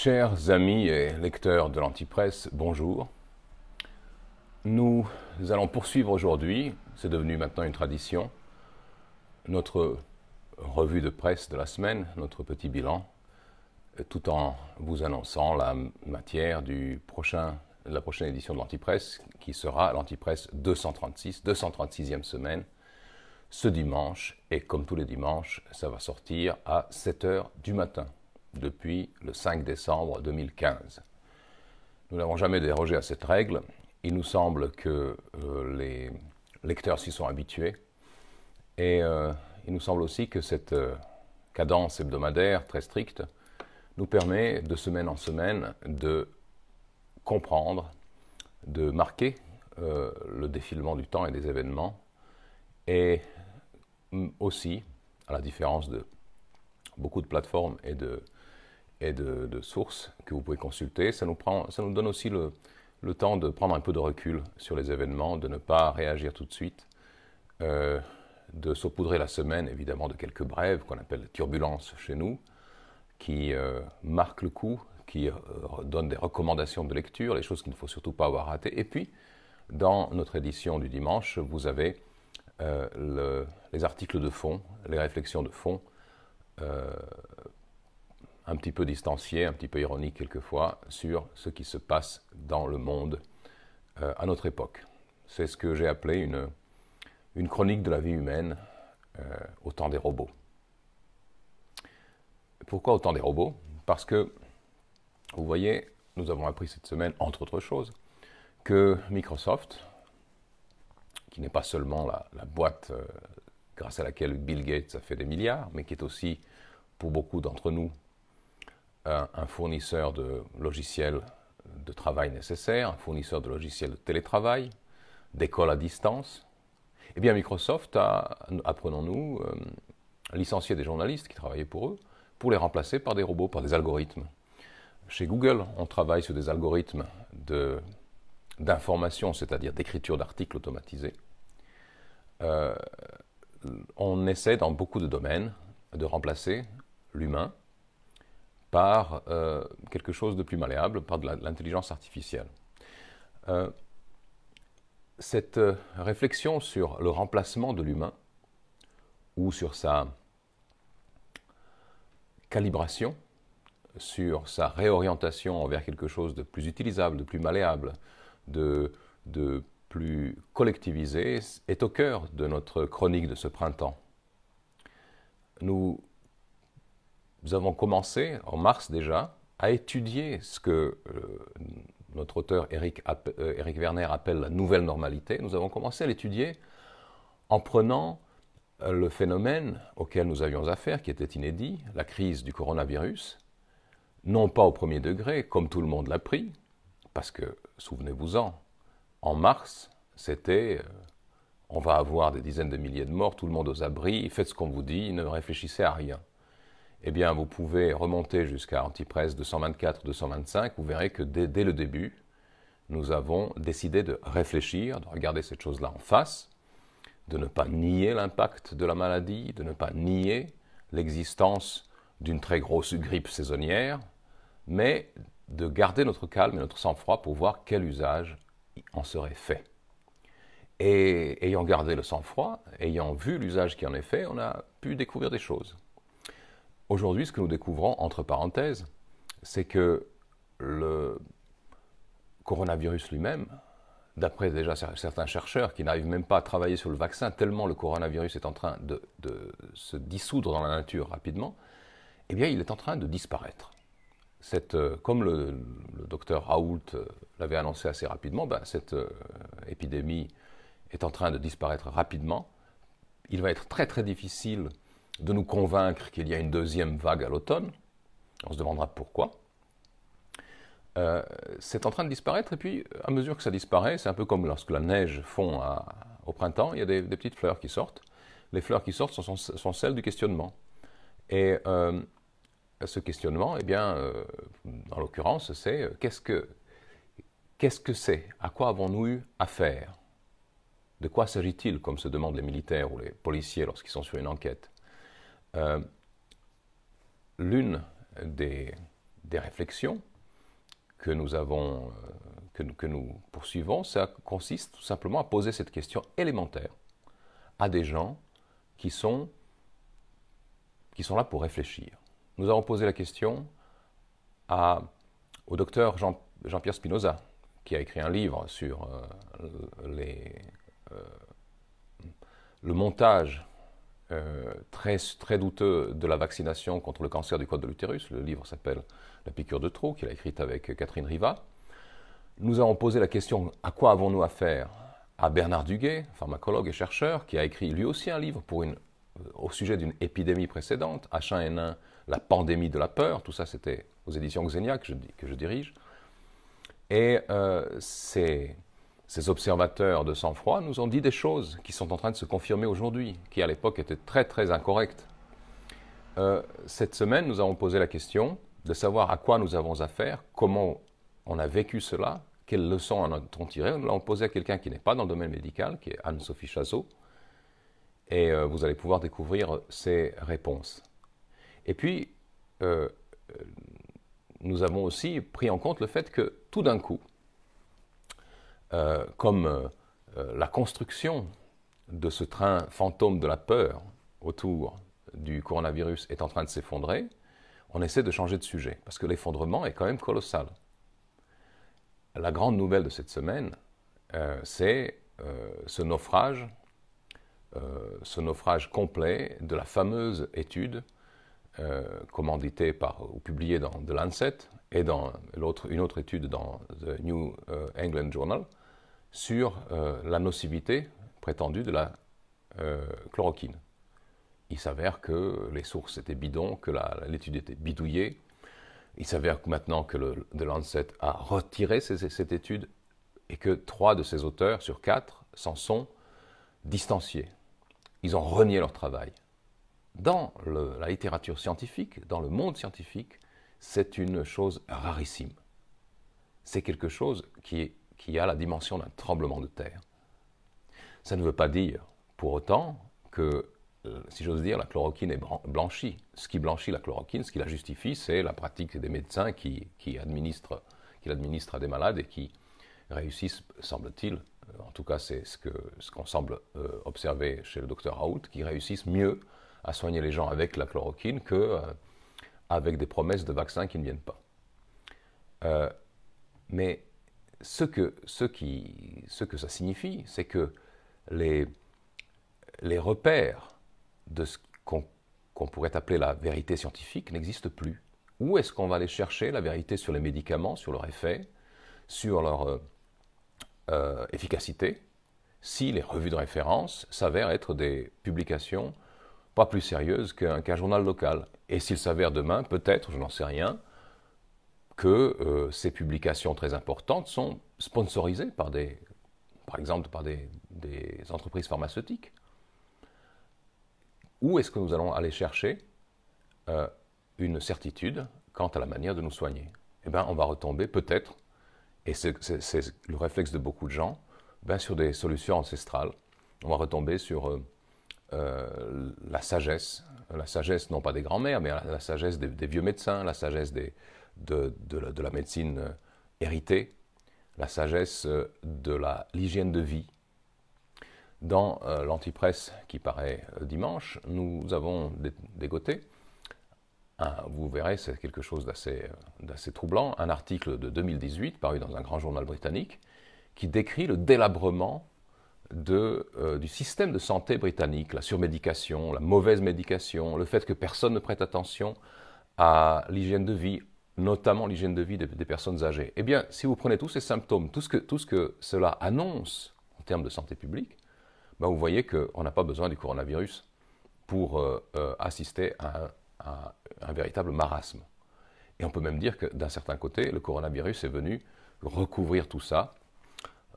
Chers amis et lecteurs de l'Antipresse, bonjour. Nous allons poursuivre aujourd'hui, c'est devenu maintenant une tradition, notre revue de presse de la semaine, notre petit bilan, tout en vous annonçant la matière du prochain, de la prochaine édition de l'Antipresse, qui sera l'Antipresse 236, 236e semaine, ce dimanche, et comme tous les dimanches, ça va sortir à 7h du matin depuis le 5 décembre 2015. Nous n'avons jamais dérogé à cette règle. Il nous semble que euh, les lecteurs s'y sont habitués. Et euh, il nous semble aussi que cette euh, cadence hebdomadaire très stricte nous permet de semaine en semaine de comprendre, de marquer le défilement du temps et des événements, et mm, aussi, à la différence de beaucoup de plateformes et de et de, sources que vous pouvez consulter. Ça nous, prend, ça nous donne aussi le, temps de prendre un peu de recul sur les événements, de ne pas réagir tout de suite, euh, de saupoudrer la semaine évidemment de quelques brèves qu'on appelle turbulences chez nous, qui euh, marquent le coup, qui euh, donnent des recommandations de lecture, les choses qu'il ne faut surtout pas avoir ratées. Et puis, dans notre édition du dimanche, vous avez les articles de fond, les réflexions de fond un petit peu distancié, un petit peu ironique quelquefois, sur ce qui se passe dans le monde euh, à notre époque. C'est ce que j'ai appelé une, chronique de la vie humaine euh, au temps des robots. Pourquoi au temps des robots Parce que, vous voyez, nous avons appris cette semaine, entre autres choses, que Microsoft, qui n'est pas seulement la, boîte euh, grâce à laquelle Bill Gates a fait des milliards, mais qui est aussi, pour beaucoup d'entre nous, un fournisseur de logiciels de travail nécessaire, un fournisseur de logiciels de télétravail, d'école à distance. Eh bien, Microsoft a, apprenons-nous, euh, licencié des journalistes qui travaillaient pour eux pour les remplacer par des robots, par des algorithmes. Chez Google, on travaille sur des algorithmes d'information, c'est-à-dire d'écriture d'articles automatisés. Euh, on essaie dans beaucoup de domaines de remplacer l'humain par euh, quelque chose de plus malléable, par de l'intelligence artificielle. Euh, cette euh, réflexion sur le remplacement de l'humain ou sur sa calibration, sur sa réorientation envers quelque chose de plus utilisable, de plus malléable, de, de plus collectivisé, est au cœur de notre chronique de ce printemps. Nous nous avons commencé, en mars déjà, à étudier ce que euh, notre auteur euh, Eric, Werner appelle la nouvelle normalité. Nous avons commencé à l'étudier en prenant euh, le phénomène auquel nous avions affaire, qui était inédit, la crise du coronavirus, non pas au premier degré, comme tout le monde l'a pris, parce que, souvenez-vous-en, en mars, c'était on va avoir des dizaines de milliers de morts, tout le monde aux abris, faites ce qu'on vous dit, ne réfléchissez à rien eh bien, vous pouvez remonter jusqu'à Antipresse 224-225. Vous verrez que dès, dès, le début, nous avons décidé de réfléchir, de regarder cette chose-là en face, de ne pas nier l'impact de la maladie, de ne pas nier l'existence d'une très grosse grippe saisonnière, mais de garder notre calme et notre sang-froid pour voir quel usage en serait fait. Et ayant gardé le sang-froid, ayant vu l'usage qui en est fait, on a pu découvrir des choses. Aujourd'hui, ce que nous découvrons, entre parenthèses, c'est que le coronavirus lui-même, d'après déjà certains chercheurs qui n'arrivent même pas à travailler sur le vaccin, tellement le coronavirus est en train de, se dissoudre dans la nature rapidement, eh bien il est en train de disparaître. Euh, comme le, docteur Raoult euh, l'avait annoncé assez rapidement, ben, cette euh, épidémie est en train de disparaître rapidement. Il va être très très difficile de nous convaincre qu'il y a une deuxième vague à l'automne. On se demandera pourquoi. Euh, c'est en train de disparaître, et puis à mesure que ça disparaît, c'est un peu comme lorsque la neige fond au printemps, il y a des, petites fleurs qui sortent. Les fleurs qui sortent sont, celles du questionnement. Et euh, ce questionnement, eh bien, euh, en l'occurrence, c'est qu'est-ce que qu'est-ce que c'est À quoi avons-nous eu affaire De quoi s'agit-il, comme se demandent les militaires ou les policiers lorsqu'ils sont sur une enquête euh, l'une des, des, réflexions que nous, avons, euh, que, nous poursuivons, ça consiste tout simplement à poser cette question élémentaire à des gens qui sont, qui sont là pour réfléchir. Nous avons posé la question au docteur Jean, pierre Spinoza, qui a écrit un livre sur euh, le montage euh, très, très douteux de la vaccination contre le cancer du col de l'utérus. Le livre s'appelle La piqûre de trop, qu'il a écrite avec Catherine Riva. Nous avons posé la question à quoi avons-nous affaire à Bernard Duguet, pharmacologue et chercheur, qui a écrit lui aussi un livre pour une, euh, au sujet d'une épidémie précédente, H1N1, la pandémie de la peur. Tout ça, c'était aux éditions Xenia que je, que je dirige. Et euh, c'est ces observateurs de sang-froid nous ont dit des choses qui sont en train de se confirmer aujourd'hui, qui à l'époque étaient très très incorrectes. Euh, cette semaine, nous avons posé la question de savoir à quoi nous avons affaire, comment on a vécu cela, quelles leçons en a-t-on tiré Nous l'avons posé à quelqu'un qui n'est pas dans le domaine médical, qui est Anne-Sophie Chazot, et euh, vous allez pouvoir découvrir ses réponses. Et puis, euh, nous avons aussi pris en compte le fait que tout d'un coup, euh, comme euh, la construction de ce train fantôme de la peur autour du coronavirus est en train de s'effondrer, on essaie de changer de sujet, parce que l'effondrement est quand même colossal. La grande nouvelle de cette semaine, euh, c'est ce naufrage, ce naufrage complet de la fameuse étude commanditée par, ou publiée dans The Lancet, et dans une autre étude dans The New England Journal, sur euh, la nocivité prétendue de la euh, chloroquine. Il s'avère que les sources étaient bidons, que l'étude était bidouillée. Il s'avère maintenant que le, The Lancet a retiré cette étude et que trois de ses auteurs sur quatre s'en sont distanciés. Ils ont renié leur travail. Dans la littérature scientifique, dans le monde scientifique, c'est une chose rarissime. C'est quelque chose qui est qui a la dimension d'un tremblement de terre. Ça ne veut pas dire, pour autant, que, euh, si j'ose dire, la chloroquine est blanchie. Ce qui blanchit la chloroquine, ce qui la justifie, c'est la pratique des médecins qui, qui qui l'administrent à des malades et qui réussissent, semble-t-il, euh, en tout cas c'est ce qu'on ce semble euh, observer chez le docteur Raoult, qui réussissent mieux à soigner les gens avec la chloroquine que avec des promesses de vaccins qui ne viennent pas. mais ce que, ce ça signifie, c'est que les, repères de ce qu'on pourrait appeler la vérité scientifique n'existent plus. Où est-ce qu'on va aller chercher la vérité sur les médicaments, sur leur effet, sur leur euh, euh, efficacité, si les revues de référence s'avèrent être des publications pas plus sérieuses qu'un journal local Et s'il s'avère demain, peut-être, je n'en sais rien, que euh, ces publications très importantes sont sponsorisées par des, par exemple, par des, entreprises pharmaceutiques. Où est-ce que nous allons aller chercher euh, une certitude quant à la manière de nous soigner Eh bien, on va retomber peut-être, et c'est le réflexe de beaucoup de gens, ben, sur des solutions ancestrales. On va retomber sur euh, la sagesse, la sagesse non pas des grands-mères, mais la, sagesse des, vieux médecins, la sagesse des, de, la, médecine euh, héritée, la sagesse euh, de l'hygiène de vie. Dans euh, l'antipresse qui paraît dimanche, nous avons dégoté, vous verrez, c'est quelque chose d'assez troublant, un article de 2018 paru dans un grand journal britannique qui décrit le délabrement de, du système de santé britannique, la surmédication, la mauvaise médication, le fait que personne ne prête attention à l'hygiène de vie, notamment l'hygiène de vie des, personnes âgées. Eh bien, si vous prenez tous ces symptômes, tout ce que, tout ce que cela annonce en termes de santé publique, ben, vous voyez qu'on n'a pas besoin du coronavirus pour euh, euh, assister à un, véritable marasme. Et on peut même dire que d'un certain côté, le coronavirus est venu recouvrir tout ça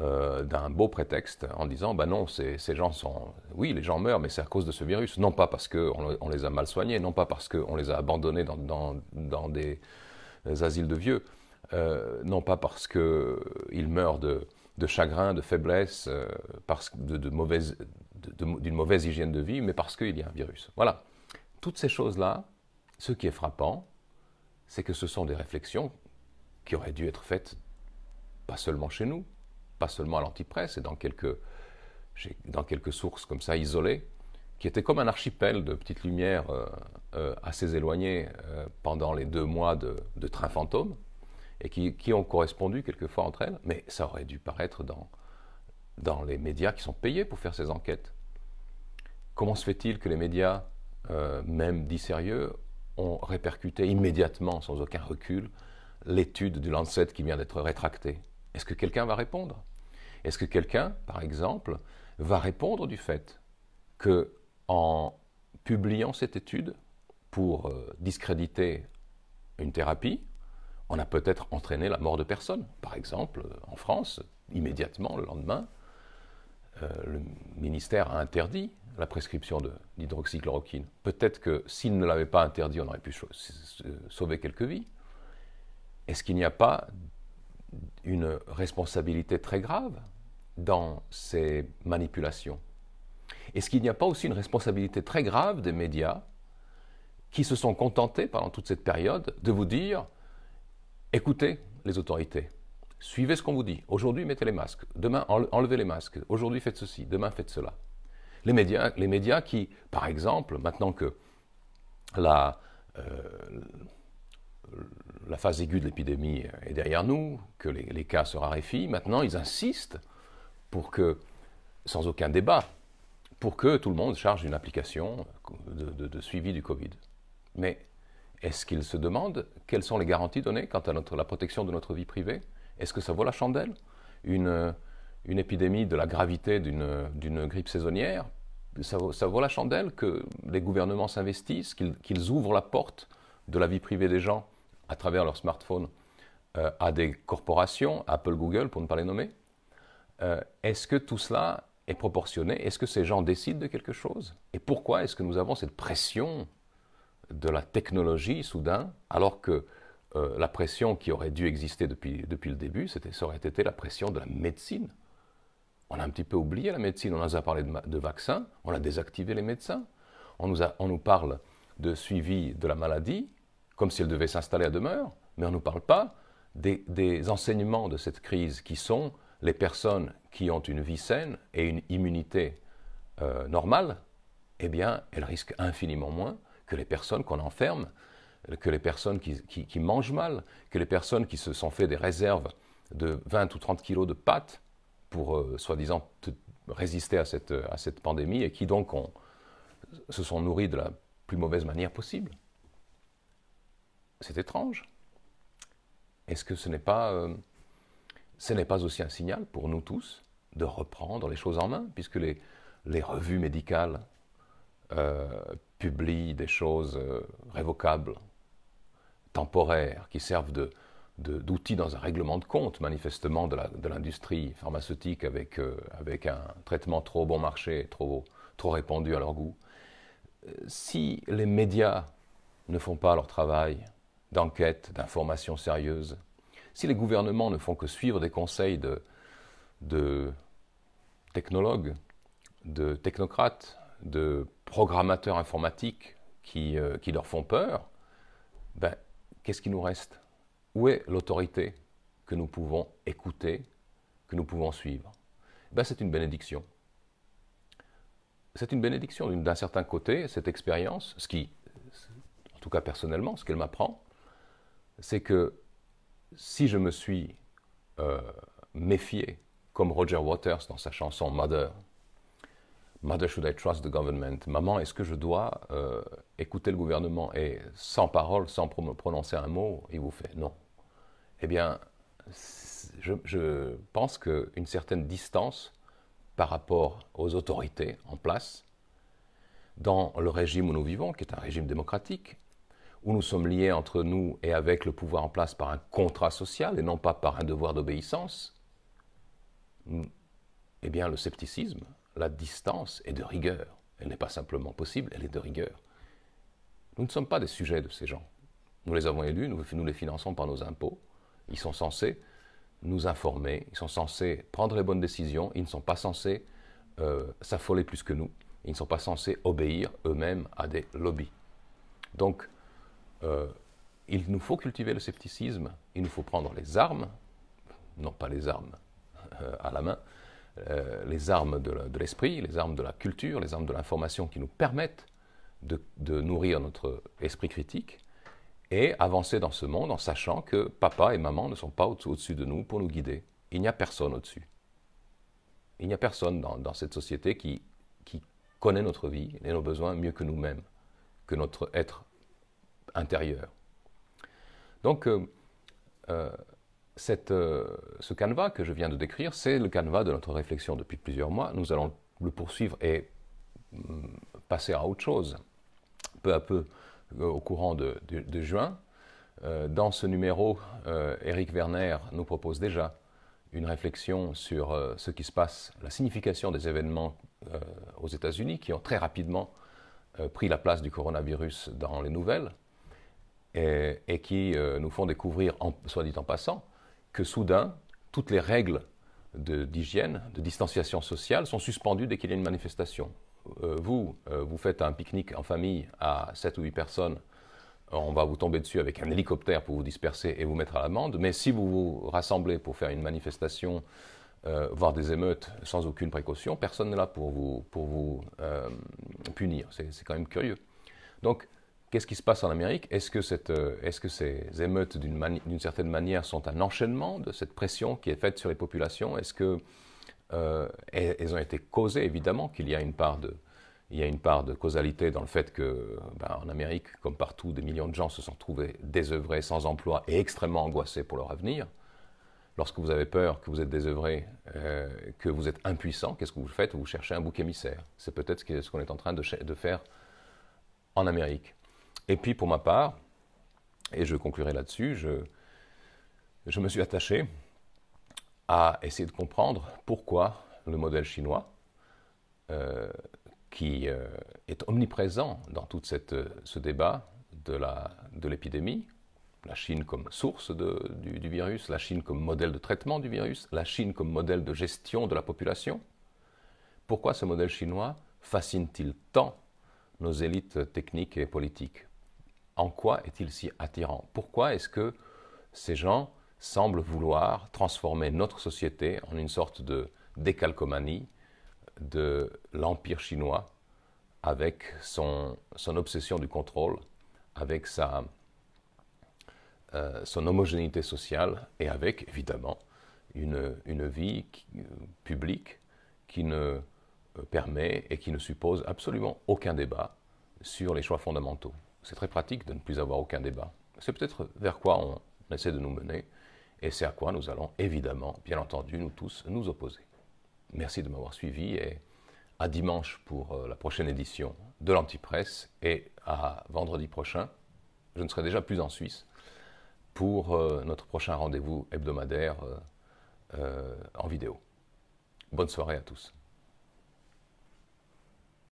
euh, d'un beau prétexte en disant, ben non, ces, gens sont... Oui, les gens meurent, mais c'est à cause de ce virus. Non pas parce qu'on on les a mal soignés, non pas parce qu'on les a abandonnés dans des asiles de vieux. Euh, non pas parce qu'ils meurent de, de, chagrin, de faiblesse, euh, parce de, de mauvaise, d'une mauvaise hygiène de vie, mais parce qu'il y a un virus. Voilà. Toutes ces choses-là, ce qui est frappant, c'est que ce sont des réflexions qui auraient dû être faites pas seulement chez nous, pas seulement à l'antipresse et dans quelques, dans quelques sources comme ça isolées, qui était comme un archipel de petites lumières euh, euh, assez éloignées euh, pendant les deux mois de, train fantôme, et qui, ont correspondu quelquefois entre elles, mais ça aurait dû paraître dans, dans les médias qui sont payés pour faire ces enquêtes. Comment se fait-il que les médias, même dits sérieux, ont répercuté immédiatement, sans aucun recul, l'étude du Lancet qui vient d'être rétractée Est-ce que quelqu'un va répondre Est-ce que quelqu'un, par exemple, va répondre du fait que en publiant cette étude pour euh, discréditer une thérapie, on a peut-être entraîné la mort de personnes. Par exemple, euh, en France, immédiatement le lendemain, euh, le ministère a interdit la prescription d'hydroxychloroquine. Peut-être que s'il ne l'avait pas interdit, on aurait pu sauver quelques vies. Est-ce qu'il n'y a pas une responsabilité très grave dans ces manipulations est-ce qu'il n'y a pas aussi une responsabilité très grave des médias qui se sont contentés pendant toute cette période de vous dire écoutez les autorités, suivez ce qu'on vous dit, aujourd'hui mettez les masques, demain enlevez les masques, aujourd'hui faites ceci, demain faites cela. Les médias, qui, par exemple, maintenant que euh, la, phase aiguë de l'épidémie est derrière nous, que les, les cas se raréfient, maintenant ils insistent pour que, sans aucun débat, pour que tout le monde charge une application de, suivi du Covid. Mais est-ce qu'ils se demandent quelles sont les garanties données quant à notre, la protection de notre vie privée Est-ce que ça vaut la chandelle une, une épidémie de la gravité d'une grippe saisonnière, ça vaut, ça vaut, la chandelle que les gouvernements s'investissent, qu'ils ouvrent la porte de la vie privée des gens à travers leur smartphone euh, à des corporations, Apple, Google, pour ne pas les nommer. Euh, est-ce que tout cela est proportionnée Est-ce que ces gens décident de quelque chose Et pourquoi est-ce que nous avons cette pression de la technologie soudain, alors que euh, la pression qui aurait dû exister depuis, depuis le début, c'était, ça aurait été la pression de la médecine On a un petit peu oublié la médecine, on nous a parlé de, vaccins, on a désactivé les médecins, on nous, a, on nous parle de suivi de la maladie, comme si elle devait s'installer à demeure, mais on ne nous parle pas des enseignements de cette crise qui sont les personnes qui ont une vie saine et une immunité euh, normale, eh bien, elles risquent infiniment moins que les personnes qu'on enferme, que les personnes qui, mangent mal, que les personnes qui se sont fait des réserves de 20 ou 30 kilos de pâtes pour, euh, soi-disant, résister à cette, à cette pandémie et qui donc se sont nourris de la plus mauvaise manière possible. C'est étrange. Est-ce que ce n'est pas... Euh, ce n'est pas aussi un signal pour nous tous de reprendre les choses en main, puisque les, revues médicales euh, publient des choses euh, révocables, temporaires, qui servent d'outils dans un règlement de compte, manifestement, de, l'industrie pharmaceutique euh, avec, un traitement trop bon marché, trop répandu à leur goût. Si les médias ne font pas leur travail d'enquête, d'information sérieuse, si les gouvernements ne font que suivre des conseils de, de technologues, de technocrates, de programmateurs informatiques qui, euh, leur font peur, ben, qu'est-ce qui nous reste Où est l'autorité que nous pouvons écouter, que nous pouvons suivre ben, C'est une bénédiction. C'est une bénédiction d'un certain côté, cette expérience, ce qui, en tout cas personnellement, ce qu'elle m'apprend, c'est que si je me suis euh, méfié, comme Roger Waters dans sa chanson Mother, Mother should I trust the government? Maman, est-ce que je dois euh, écouter le gouvernement Et sans parole, sans me prononcer un mot, il vous fait non. Eh bien, je, je pense qu'une certaine distance par rapport aux autorités en place, dans le régime où nous vivons, qui est un régime démocratique, où nous sommes liés entre nous et avec le pouvoir en place par un contrat social et non pas par un devoir d'obéissance, mm, eh bien le scepticisme, la distance est de rigueur. Elle n'est pas simplement possible, elle est de rigueur. Nous ne sommes pas des sujets de ces gens. Nous les avons élus, nous, les finançons par nos impôts. Ils sont censés nous informer, ils sont censés prendre les bonnes décisions, ils ne sont pas censés euh, s'affoler plus que nous, ils ne sont pas censés obéir eux-mêmes à des lobbies. Donc, euh, il nous faut cultiver le scepticisme, il nous faut prendre les armes, non pas les armes euh, à la main, euh, les armes de, l'esprit, les armes de la culture, les armes de l'information qui nous permettent de, nourrir notre esprit critique et avancer dans ce monde en sachant que papa et maman ne sont pas au-dessus de nous pour nous guider. Il n'y a personne au-dessus. Il n'y a personne dans, cette société qui, qui connaît notre vie et nos besoins mieux que nous-mêmes, que notre être intérieur. Donc, euh, euh, euh, ce canevas que je viens de décrire, c'est le canevas de notre réflexion depuis plusieurs mois. Nous allons le poursuivre et mm, passer à autre chose, peu à peu, au courant de, juin. dans ce numéro, Eric Werner nous propose déjà une réflexion sur ce qui se passe, la signification des événements aux États-Unis qui ont très rapidement pris la place du coronavirus dans les nouvelles et, qui euh, nous font découvrir, en, soit dit en passant, que soudain, toutes les règles d'hygiène, de, distanciation sociale sont suspendues dès qu'il y a une manifestation. Euh, vous, euh, vous faites un pique-nique en famille à 7 ou 8 personnes, on va vous tomber dessus avec un hélicoptère pour vous disperser et vous mettre à l'amende, mais si vous vous rassemblez pour faire une manifestation, voire des émeutes sans aucune précaution, personne n'est là pour vous, pour vous punir. C'est quand même curieux. Donc, Qu'est-ce qui se passe en Amérique Est-ce que, euh, ces émeutes, d'une, certaine manière, sont un enchaînement de cette pression qui est faite sur les populations Est-ce qu'elles euh, ont été causées Évidemment qu'il y a une part de, causalité dans le fait que, ben, Amérique, comme partout, des millions de gens se sont trouvés désœuvrés, sans emploi et extrêmement angoissés pour leur avenir. Lorsque vous avez peur, que vous êtes désœuvré, euh, que vous êtes impuissant, qu'est-ce que vous faites Vous cherchez un bouc émissaire. C'est peut-être ce qu'on est en train de faire en Amérique. Et puis pour ma part, et je conclurai là-dessus, je, me suis attaché à essayer de comprendre pourquoi le modèle chinois, euh, qui euh, est omniprésent dans tout euh, ce débat de l'épidémie, la, la Chine comme source du virus, la Chine comme modèle de traitement du virus, la Chine comme modèle de gestion de la population, pourquoi ce modèle chinois fascine-t-il tant nos élites techniques et politiques en quoi est-il si attirant Pourquoi est-ce que ces gens semblent vouloir transformer notre société en une sorte de décalcomanie de l'Empire chinois avec son, obsession du contrôle, avec sa, euh, son homogénéité sociale et avec, évidemment, une, vie publique qui ne euh, permet et qui ne suppose absolument aucun débat sur les choix fondamentaux c'est très pratique de ne plus avoir aucun débat. C'est peut-être vers quoi on essaie de nous mener et c'est à quoi nous allons évidemment, bien entendu, nous tous nous opposer. Merci de m'avoir suivi et à dimanche pour euh, la prochaine édition de l'Antipresse et à vendredi prochain, je ne serai déjà plus en Suisse, pour euh, notre prochain rendez-vous hebdomadaire euh, en vidéo. Bonne soirée à tous.